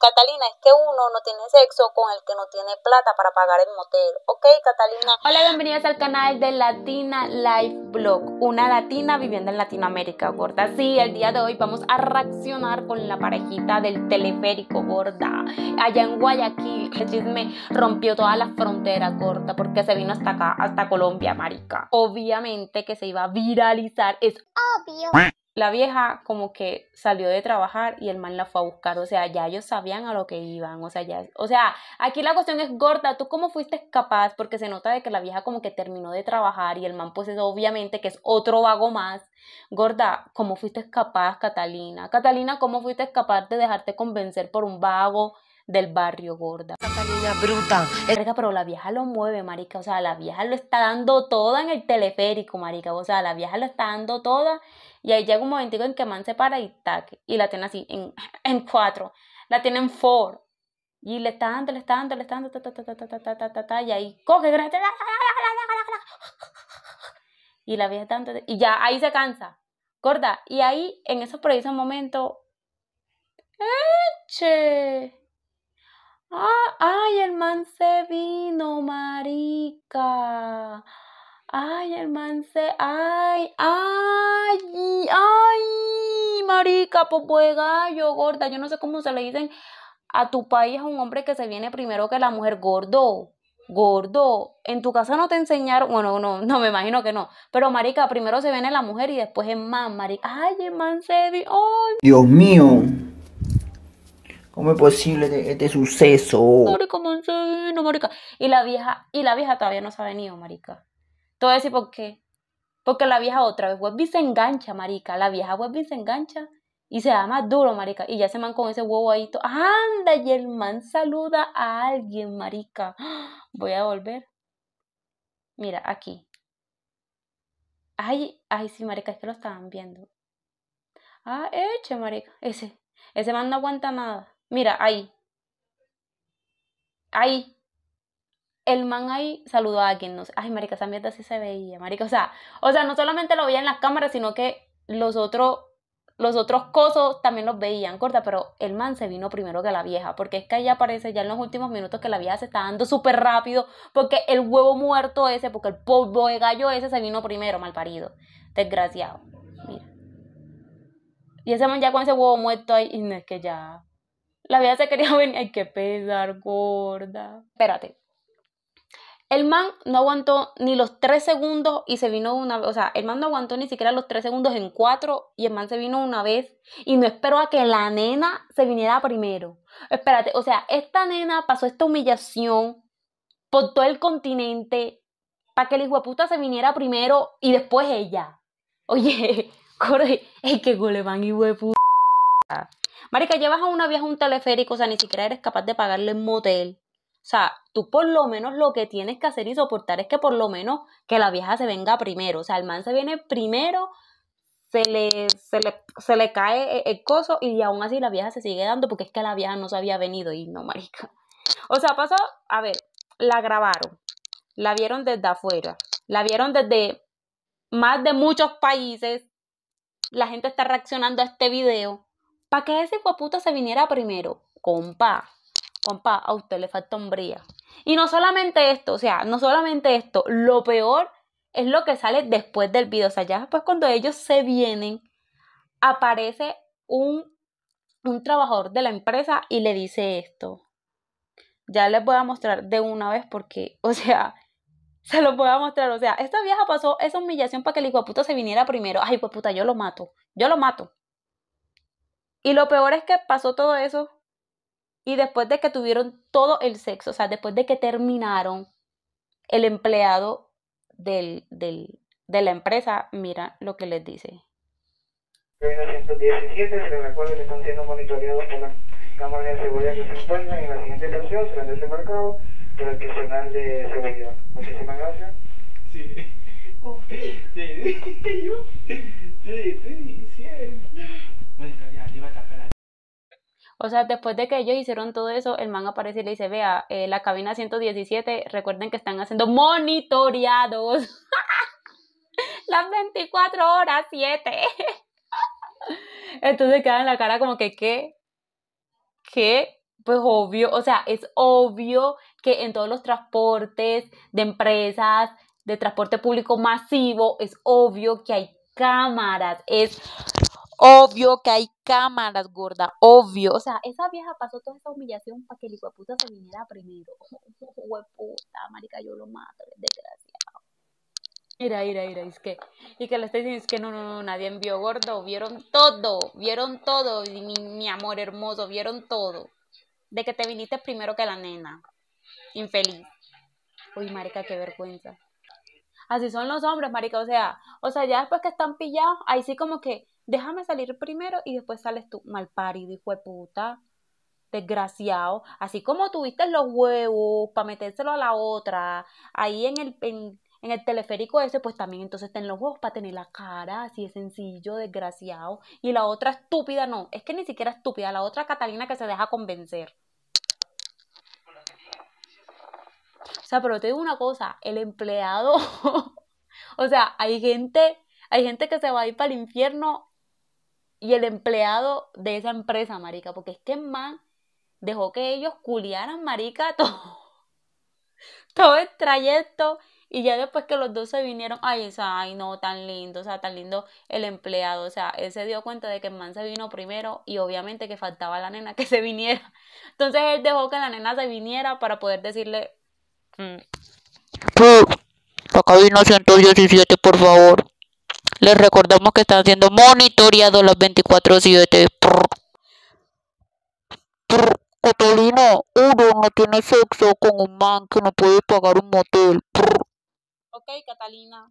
Catalina, es que uno no tiene sexo con el que no tiene plata para pagar el motel. Ok, Catalina. Hola, bienvenidas al canal de Latina Life Blog, una latina viviendo en Latinoamérica, gorda. Sí, el día de hoy vamos a reaccionar con la parejita del teleférico, gorda. Allá en Guayaquil, el chisme rompió toda la frontera, gorda, porque se vino hasta acá, hasta Colombia, marica. Obviamente que se iba a viralizar, es obvio. La vieja como que salió de trabajar y el man la fue a buscar, o sea, ya ellos sabían a lo que iban, o sea, ya, o sea, aquí la cuestión es gorda, ¿tú cómo fuiste capaz? Porque se nota de que la vieja como que terminó de trabajar y el man pues es obviamente que es otro vago más. Gorda, ¿cómo fuiste capaz, Catalina? Catalina, ¿cómo fuiste capaz de dejarte convencer por un vago? del barrio gorda. Catalina bruta. pero la vieja lo mueve, marica. O sea, la vieja lo está dando toda en el teleférico, marica. O sea, la vieja lo está dando toda. Y ahí llega un momentico en que man se para y taque Y la tiene así, en, en cuatro. La tiene en four. Y le está dando, le está dando, le está dando, ta, ta, ta, ta, ta, ta, y ahí coge, y la vieja está dando y ya ahí se cansa, gorda, y ahí en esos precisos momentos, ¡eche! Ah, ay, el man se vino, marica. Ay, el man se. Ay, ay, ay, marica, popo de gallo, gorda. Yo no sé cómo se le dicen a tu país a un hombre que se viene primero que la mujer, gordo. Gordo, en tu casa no te enseñaron, bueno, no, no me imagino que no, pero marica, primero se viene la mujer y después el man, marica, ay, el man se vino, Dios mío, imposible posible este, este suceso? marica. Y la vieja, y la vieja todavía no se ha venido, marica. todo voy por qué. Porque la vieja otra vez Webby se engancha, marica. La vieja Webby se engancha y se da más duro, marica. Y ya se man con ese huevo ahí. Anda, y el man saluda a alguien, marica. Voy a volver. Mira, aquí. Ay, ay, sí, marica, es que lo estaban viendo. Ah, eche, marica. Ese. Ese man no aguanta nada. Mira, ahí. Ahí. El man ahí saludó a quien no sé. Ay, marica, esa mierda sí se veía, marica. O sea, o sea, no solamente lo veía en las cámaras, sino que los otros, los otros cosos también los veían, corta, pero el man se vino primero que la vieja, porque es que ahí aparece ya en los últimos minutos que la vieja se está dando súper rápido, porque el huevo muerto ese, porque el polvo de gallo ese se vino primero, mal parido. Desgraciado. Mira. Y ese man ya con ese huevo muerto ahí, y es que ya, la vida se quería venir. Ay, qué pesar, gorda. Espérate. El man no aguantó ni los tres segundos y se vino una vez. O sea, el man no aguantó ni siquiera los tres segundos en cuatro y el man se vino una vez y no esperó a que la nena se viniera primero. Espérate, o sea, esta nena pasó esta humillación por todo el continente para que el hijo se viniera primero y después ella. Oye, corre, es que goleman hijo Marica, llevas a una vieja un teleférico, o sea, ni siquiera eres capaz de pagarle un motel. O sea, tú por lo menos lo que tienes que hacer y soportar es que por lo menos que la vieja se venga primero. O sea, el man se viene primero, se le, se le, se le cae e-, el coso y aún así la vieja se sigue dando porque es que la vieja no se había venido y no, marica. O sea, pasó, a ver, la grabaron, la vieron desde afuera, la vieron desde más de muchos países, la gente está reaccionando a este video para que ese hijueputa se viniera primero, compa, compa, a usted le falta hombría. Y no solamente esto, o sea, no solamente esto, lo peor es lo que sale después del video. O sea, ya después cuando ellos se vienen, aparece un, trabajador de la empresa y le dice esto. Ya les voy a mostrar de una vez porque, o sea, se lo voy a mostrar. O sea, esta vieja pasó esa humillación para que el hijo se viniera primero. Ay, pues yo lo mato. Yo lo mato. Y lo peor es que pasó todo eso y después de que tuvieron todo el sexo, o sea, después de que terminaron, el empleado del, del, de la empresa mira lo que les dice. 1917, el que están siendo monitoreados por las cámaras de seguridad que se encuentran en la siguiente estación, serán desembarcados por el personal de seguridad. Muchísimas gracias. Sí. Sí Sí dije yo, te estoy diciendo. O sea, después de que ellos hicieron todo eso, el man aparece y le dice, vea, eh, la cabina 117, recuerden que están haciendo monitoreados las 24 horas 7. Entonces queda en la cara como que, ¿qué? ¿Qué? Pues obvio, o sea, es obvio que en todos los transportes de empresas, de transporte público masivo, es obvio que hay cámaras, es Obvio que hay cámaras, gorda, obvio. O sea, esa vieja pasó toda esa humillación para que el hijo puta se viniera primero. puta, marica, yo lo mato, desgraciado. Mira, mira, mira, es que, y que le estoy diciendo, es que no, no, no, nadie envió gordo, vieron todo, vieron todo, mi, amor hermoso, vieron todo. De que te viniste primero que la nena, infeliz. Uy, marica, qué vergüenza así son los hombres, marica, o sea, o sea, ya después que están pillados, ahí sí como que déjame salir primero y después sales tú, mal parido, hijo de puta, desgraciado. Así como tuviste los huevos para metérselo a la otra, ahí en el, en, el teleférico ese, pues también entonces ten los huevos... para tener la cara, así de sencillo, desgraciado. Y la otra estúpida, no, es que ni siquiera estúpida, la otra Catalina que se deja convencer. O sea, pero te digo una cosa, el empleado, o sea, hay gente, hay gente que se va a ir para el infierno y el empleado de esa empresa, marica, porque es que man dejó que ellos culiaran, marica, todo, todo el trayecto y ya después que los dos se vinieron, ay, esa, ay, no, tan lindo, o sea, tan lindo el empleado, o sea, él se dio cuenta de que man se vino primero y obviamente que faltaba la nena que se viniera. Entonces él dejó que la nena se viniera para poder decirle... Mm, acá vino 117, por favor. Les recordamos que están siendo monitoreados las 24-7. Catalina, uno no tiene sexo con un man que no puede pagar un motel. Ok, Catalina.